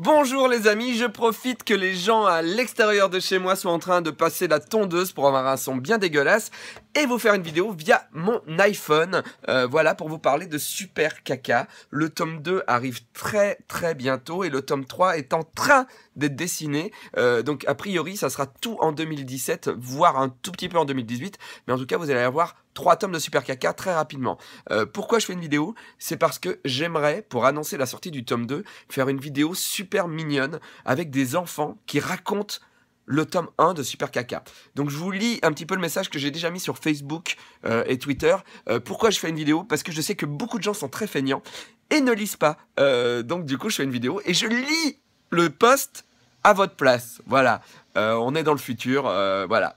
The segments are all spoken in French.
Bonjour les amis, je profite que les gens à l'extérieur de chez moi soient en train de passer la tondeuse pour avoir un son bien dégueulasse vous faire une vidéo via mon iPhone. Euh, voilà pour vous parler de Super Caca. Le tome 2 arrive très très bientôt et le tome 3 est en train d'être dessiné. Euh, donc a priori ça sera tout en 2017, voire un tout petit peu en 2018. Mais en tout cas vous allez avoir trois tomes de Super Caca très rapidement. Euh, pourquoi je fais une vidéo C'est parce que j'aimerais, pour annoncer la sortie du tome 2, faire une vidéo super mignonne avec des enfants qui racontent le tome 1 de Super Caca. Donc je vous lis un petit peu le message que j'ai déjà mis sur Facebook euh, et Twitter. Euh, pourquoi je fais une vidéo Parce que je sais que beaucoup de gens sont très feignants et ne lisent pas. Euh, donc du coup, je fais une vidéo et je lis le post à votre place. Voilà. on est dans le futur, voilà.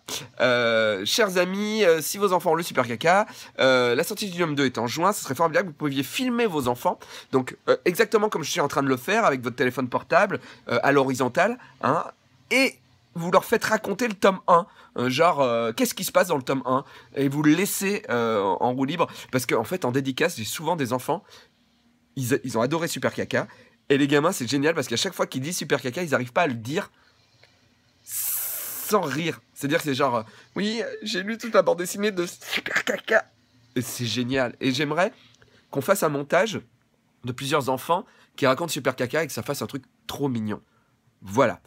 chers amis, si vos enfants ont le super caca, la sortie du tome 2 est en juin, ce serait formidable, vous pouviez filmer vos enfants, donc exactement comme je suis en train de le faire, avec votre téléphone portable, à l'horizontale, hein, et vous leur faites raconter le tome 1, euh, genre euh, qu'est-ce qui se passe dans le tome 1, et vous le laissez euh, en roue libre, parce qu'en en fait en dédicace, j'ai souvent des enfants, ils, ont adoré Super Caca, et les gamins c'est génial parce qu'à chaque fois qu'ils disent Super Caca, ils n'arrivent pas à le dire sans rire. C'est-à-dire que c'est genre, oui, j'ai lu toute la bande dessinée de Super Caca. C'est génial, et j'aimerais qu'on fasse un montage de plusieurs enfants qui racontent Super Caca et que ça fasse un truc trop mignon. Voilà.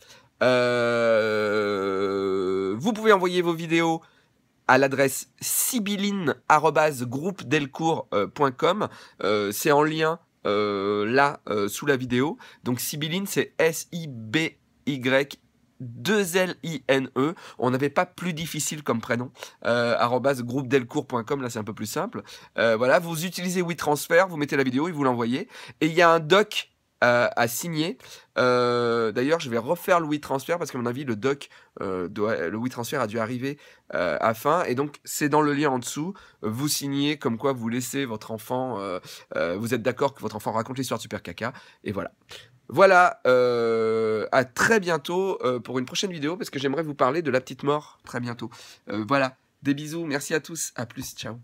Euh, vous pouvez envoyer vos vidéos à l'adresse sibyline@groupedelcourt.com. Euh, euh, c'est en lien là sous la vidéo. Donc sibyline, c'est S-I-B-Y 2L-I-N-E. On n'avait pas plus difficile comme prénom. Euh, là c'est un peu plus simple. voilà, vous utilisez WeTransfer, vous mettez la vidéo et vous l'envoyez. Et il y a un doc à, signer. Euh, d'ailleurs, je vais refaire le transfer parce qu'à mon avis, le doc, le euh, doit, le a dû arriver euh, à fin. Et donc, c'est dans le lien en dessous. Vous signez comme quoi vous laissez votre enfant, vous êtes d'accord que votre enfant raconte l'histoire de Super Caca. Et voilà. Voilà, à très bientôt pour une prochaine vidéo parce que j'aimerais vous parler de la petite mort très bientôt. voilà, des bisous, merci à tous, à plus, ciao.